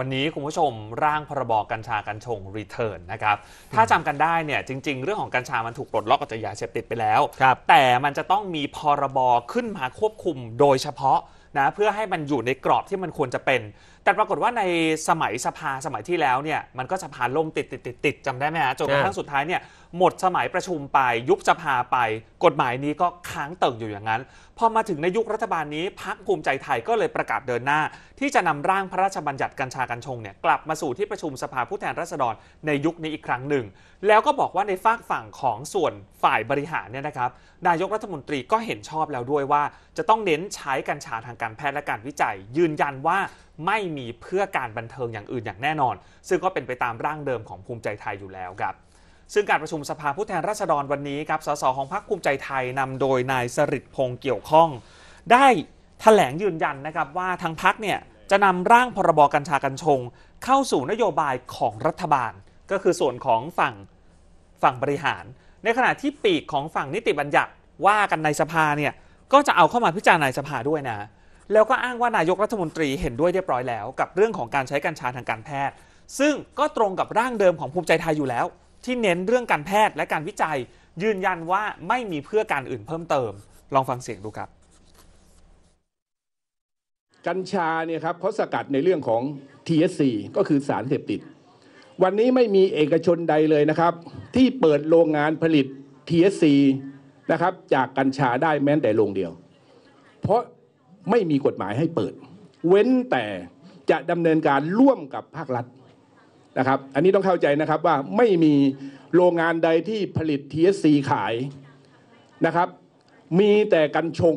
วันนี้คุณผู้ชมร่างพรบกัญชากัญชงรีเทิร์นนะครับถ้าจำกันได้เนี่ยจริง ๆ เรื่องของกัญชามันถูกปลดล็อกกจบยาเสพติดไปแล้ว แต่มันจะต้องมีพรบขึ้นมาควบคุมโดยเฉพาะนะเพื่อให้มันอยู่ในกรอบที่มันควรจะเป็น แต่ปรากฏว่าในสมัยสภาสมัยที่แล้วเนี่ย มันก็สภาล่มติดติดติดติดจำได้ไหมฮะ จนกระทั่งสุดท้ายเนี่ย หมดสมัยประชุมไปยุบสภาไป กฎหมายนี้ก็ค้างเติ่งอยู่อย่างนั้น พอมาถึงในยุครัฐบาลนี้พักภูมิใจไทยก็เลยประกาศเดินหน้า ที่จะนำร่างพระราชบัญญัติกัญชากัญชงเนี่ยกลับมาสู่ที่ประชุมสภาผู้แทนราษฎรในยุคนี้อีกครั้งหนึ่ง แล้วก็บอกว่าในฝากฝั่งของส่วนฝ่ายบริหารเนี่ยนะครับ นายกรัฐมนตรีก็เห็นชอบแล้วด้วยว่า จะต้องเน้นใช้กัญชาทางการการแพทย์และการวิจัยยืนยันว่าไม่มีเพื่อการบันเทิงอย่างอื่นอย่างแน่นอน ซึ่งก็เป็นไปตามร่างเดิมของภูมิใจไทยอยู่แล้วครับซึ่งการประชุมสภาผู้แทนราษฎรวันนี้ครับสสของพรรคภูมิใจไทยนำโดยนายสริตพง์เกี่ยวข้อง ได้ถแถลงยืนยันนะครับว่าทางพรรคเนี่ยจะนำร่างพรบกัญชากัญชง เข้าสู่นโยบายของรัฐบาล ก็คือส่วนของฝั่งฝั่งบริหาร ในขณะที่ปีกของฝั่งนิติบัญญัติว่ากันในสภาเนี่ยก็จะเอาเข้ามาพิจารณาในสภาด้วยนะแล้วก็อ้างว่านายกรัฐมนตรีเห็นด้วยเรียบร้อยแล้ว กับเรื่องของการใช้กัญชาทางการแพทย์ ซึ่งก็ตรงกับร่างเดิมของภูมิใจไทยอยู่แล้ว ที่เน้นเรื่องการแพทย์และการวิจัยยืนยันว่าไม่มีเพื่อการอื่นเพิ่มเติม ลองฟังเสียงดูครับกัญชาเนี่ยครับเขาสกัดในเรื่องของ TSC ก็คือสารเสพติดวันนี้ไม่มีเอกชนใดเลยนะครับที่เปิดโรงงานผลิต TSC นะครับจากกัญชาได้แม้แต่โรงเดียว เพราะไม่มีกฎหมายให้เปิด เว้นแต่จะดำเนินการร่วมกับภาครัฐนะครับอันนี้ต้องเข้าใจนะครับว่าไม่มีโรงงานใดที่ผลิต TSC ขายนะครับมีแต่กันชง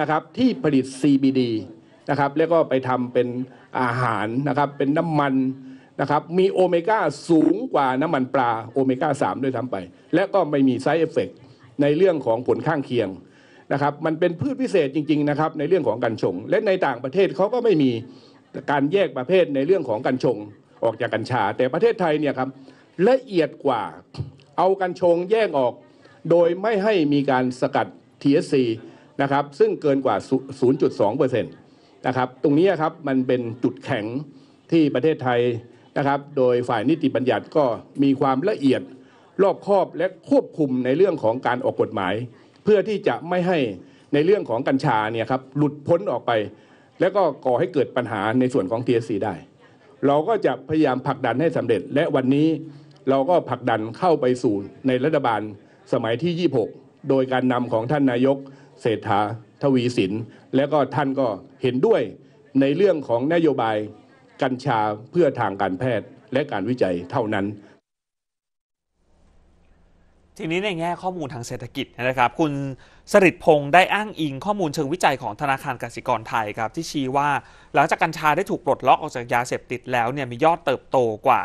นะครับที่ผลิต CBD นะครับแล้วก็ไปทำเป็นอาหารนะครับเป็นน้ำมันนะครับมีโอเมก้าสูงกว่าน้ำมันปลาโอเมก้า3ด้วยซ้ำไป และก็ไม่มีไซเอฟเฟกในเรื่องของผลข้างเคียงนะครับมันเป็นพืชพิเศษจริงๆนะครับในเรื่องของกัญชง และในต่างประเทศเขาก็ไม่มีการแยกประเภทในเรื่องของกัญชงออกจากกัญชา แต่ประเทศไทยเนี่ยครับละเอียดกว่าเอากัญชงแยกออกโดยไม่ให้มีการสกัด t h c นะครับซึ่งเกินกว่า 0.2%นะครับตรงนี้ครับมันเป็นจุดแข็งที่ประเทศไทยนะครับโดยฝ่ายนิติบัญญัติก็มีความละเอียดรอบคอบและควบคุมในเรื่องของการออกกฎหมายเพื่อที่จะไม่ให้ในเรื่องของกัญชาเนี่ยครับหลุดพ้นออกไป แล้วก็ก่อให้เกิดปัญหาในส่วนของ TSC ได้ เราก็จะพยายามผลักดันให้สำเร็จ และวันนี้เราก็ผลักดันเข้าไปสู่ในรัฐบาลสมัยที่ 26 โดยการนำของท่านนายก เศรษฐาทวีสินและก็ท่านก็เห็นด้วยในเรื่องของนโยบายกัญชาเพื่อทางการแพทย์และการวิจัยเท่านั้นทีนี้ในแง่ข้อมูลทางเศรษฐกิจนะครับ คุณสริดพงศ์ได้อ้างอิงข้อมูลเชิงวิจัยของธนาคารกสิกรไทยครับ ที่ชี้ว่าหลังจากกัญชาได้ถูกปลดล็อกออกจากยาเสพติดแล้วเนี่ยมียอดเติบโตกว่า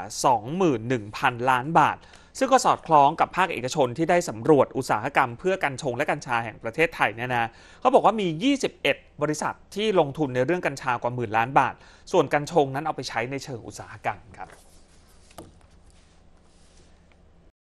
21,000 ล้านบาท ซึ่งก็สอดคล้องกับภาคเอกชนที่ได้สำรวจอุตสาหกรรม เพื่อกัญชงและกัญชาแห่งประเทศไทยเนี่ยนะเขาบอกว่ามี 21 บริษัทที่ลงทุนในเรื่องกัญชากว่าหมื่นล้านบาท ส่วนกัญชงนั้นเอาไปใช้ในเชิงอุตสาหกรรมครับ